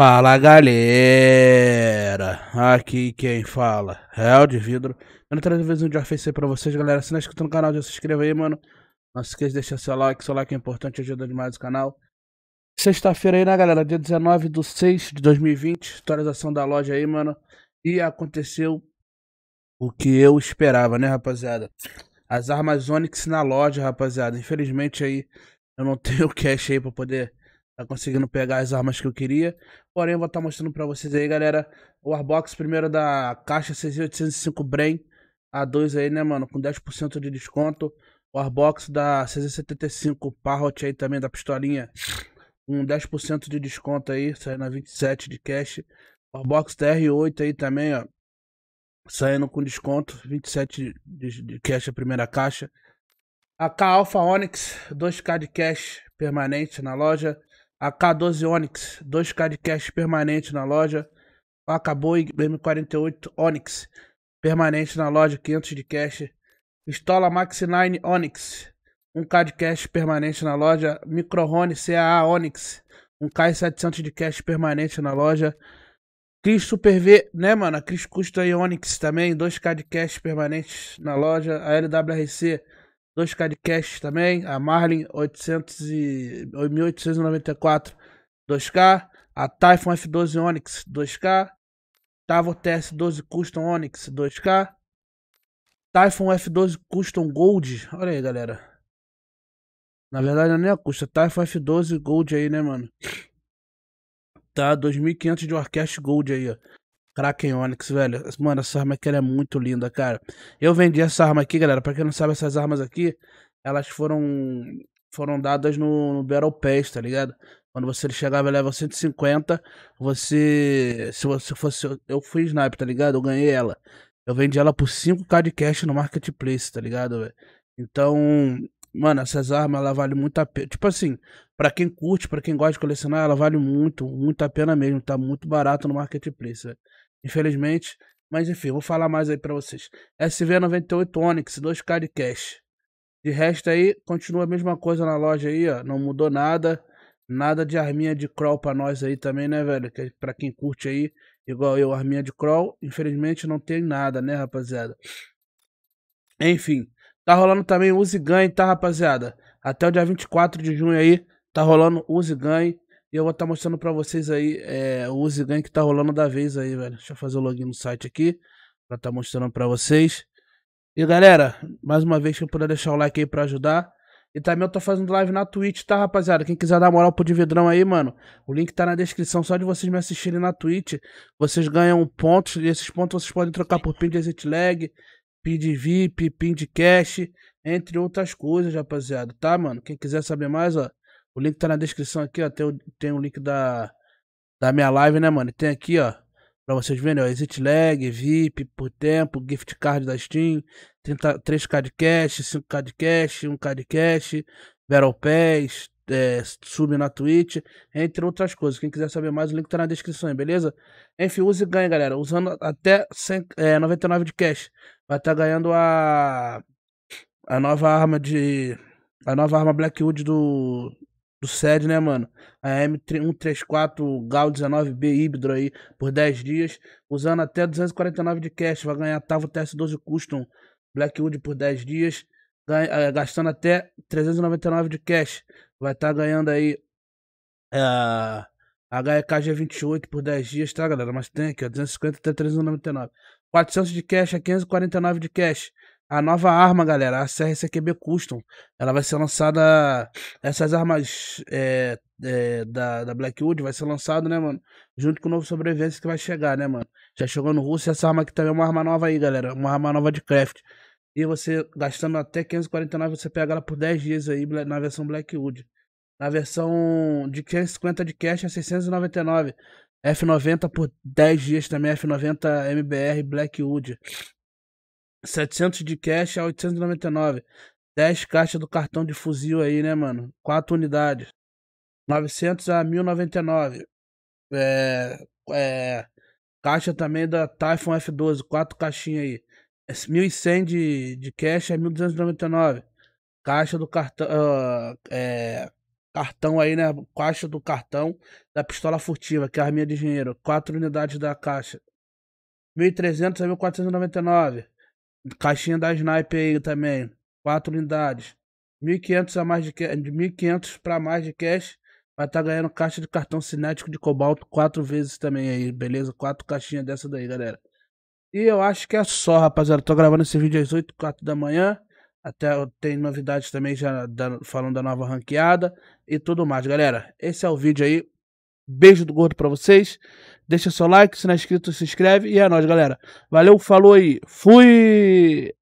Fala galera, aqui quem fala é o de vidro. Eu não trago vez um de oferecer pra vocês, galera. Se não é inscrito no canal, já se inscreva aí, mano. Não se esqueça de deixar seu like, seu like é importante, ajuda demais o canal. Sexta-feira aí, né, galera? Dia 19 de 6 de 2020, atualização da loja aí, mano. E aconteceu o que eu esperava, né, rapaziada? As armas Onix na loja, rapaziada. Infelizmente aí eu não tenho cash aí pra poder Tá conseguindo pegar as armas que eu queria. Porém, eu vou estar tá mostrando pra vocês aí, galera. O Warbox primeiro é da caixa 6805 bren A2 aí, né, mano? Com 10% de desconto. O Warbox da 675 Parrot aí também, da pistolinha. Com 10% de desconto aí. Saindo a 27 de cash. O Warbox TR8 aí também, ó. Saindo com desconto. 27 de, de cash a primeira caixa. A K Alpha Onyx, 2K de cash permanente na loja. A K12 Onix, 2K de cash permanente na loja. Acabou e M48 Onix, permanente na loja, 500 de cash. Pistola Max 9 Onix, 1K de cash permanente na loja. Microhone CAA Onix, 1K e 700 de cash permanente na loja. Cris Super V, né, mano? A Cris Custa e Onix também, 2K de cash permanente na loja. A LWRC dois Cash também, a Marlin 800 e, 1894 2K, a Typhon F12 Onix 2K, Tavo TS12 Custom Onix 2K, Typhon F12 Custom Gold, olha aí galera. Na verdade não é a custa, Typhon F12 Gold aí né mano. Tá, 2500 de Orquestra Gold aí ó. Kraken Onix, velho. Mano, essa arma aqui é muito linda, cara. Eu vendi essa arma aqui, galera. Pra quem não sabe, essas armas aqui, elas foram foram dadas no, no Battle Pass, tá ligado? Quando você chegava level 150, você. Se você fosse. Eu fui sniper, tá ligado? Eu ganhei ela. Eu vendi ela por 5k de cash no marketplace, tá ligado, velho? Então. Mano, essas armas, ela vale muito a pena. Tipo assim, para quem curte, para quem gosta de colecionar, ela vale muito, muito a pena mesmo. Tá muito barato no marketplace, velho infelizmente. Mas enfim, vou falar mais aí para vocês. SV98 Onix, 2K de cash. De resto aí, continua a mesma coisa na loja aí, ó. Não mudou nada. Nada de arminha de crawl pra nós aí também, né, velho? Que, pra quem curte aí, igual eu, arminha de crawl, infelizmente não tem nada, né, rapaziada? Enfim, tá rolando também Use Ganhe, tá, rapaziada? Até o dia 24 de junho aí, tá rolando Use Ganhe. E eu vou estar tá mostrando pra vocês aí é, o use gank que tá rolando da vez aí, velho. Deixa eu fazer o login no site aqui. Pra estar tá mostrando pra vocês. E galera, mais uma vez, quem puder deixar o like aí pra ajudar. E também eu tô fazendo live na Twitch, tá, rapaziada? Quem quiser dar moral pro Dividrão aí, mano, o link tá na descrição. Só de vocês me assistirem na Twitch, vocês ganham pontos. E esses pontos vocês podem trocar por pin de exit lag, pin de VIP, pin de cash, entre outras coisas, rapaziada, tá, mano? Quem quiser saber mais, ó, o link tá na descrição aqui, ó. Tem o, tem o link da, da minha live, né, mano? Tem aqui, ó. Pra vocês verem, ó. Exit lag, VIP por tempo, gift card da Steam, 30, 3k de cash, 5k de cash, 1k de cash, Battle Pass, é, sub na Twitch, entre outras coisas. Quem quiser saber mais, o link tá na descrição, beleza? Enfim, use e ganhe, galera. Usando até 100, é, 99 de cash. Vai estar tá ganhando a. A nova arma de. A nova arma Blackwood do do SED, né, mano? A M134 GAL 19B híbrido aí por 10 dias, usando até 249 de cash. Vai ganhar Tavo TS12 Custom Blackwood por 10 dias, ganha, eh, gastando até 399 de cash. Vai estar tá ganhando aí uh, eh, HEKG28 por 10 dias, tá, galera? Mas tem aqui, ó, 250 até 399. 400 de cash é a 549 de cash a nova arma, galera, a CRCQB Custom. Ela vai ser lançada. Essas armas é, é, da, da Blackwood vai ser lançado, né, mano? Junto com o novo sobrevivência que vai chegar, né, mano? Já chegou no russo essa arma aqui também é uma arma nova aí, galera. Uma arma nova de craft. E você, gastando até 549, você pega ela por 10 dias aí na versão Blackwood. Na versão de 550 de cash é 699. F90 por 10 dias também, F90 MBR Blackwood. 700 de cash a 899. 10 caixas do cartão de fuzil aí, né, mano? 4 unidades. 900 a 1099. É, é, caixa também da Typhon F12, 4 caixinhas aí. 1.100 é de, de cash a 1.299. Caixa do cartão. Uh, é, cartão aí, né? Caixa do cartão da pistola furtiva, que é a arminha de dinheiro. 4 unidades da caixa. 1.300 a 1.499. Caixinha da Sniper aí também. Quatro unidades. 1.500 a mais de, de 1.500 para mais de cash. Vai estar tá ganhando caixa de cartão cinético de cobalto quatro vezes também aí, beleza? Quatro caixinhas dessa daí, galera. E eu acho que é só, rapaziada. Eu tô gravando esse vídeo às 8 4 da manhã. Até tem novidades também já da, falando da nova ranqueada e tudo mais, galera. Esse é o vídeo aí. Beijo do gordo para vocês. Deixa seu like, se não é inscrito, se inscreve. E é nóis, galera. Valeu, falou aí, fui!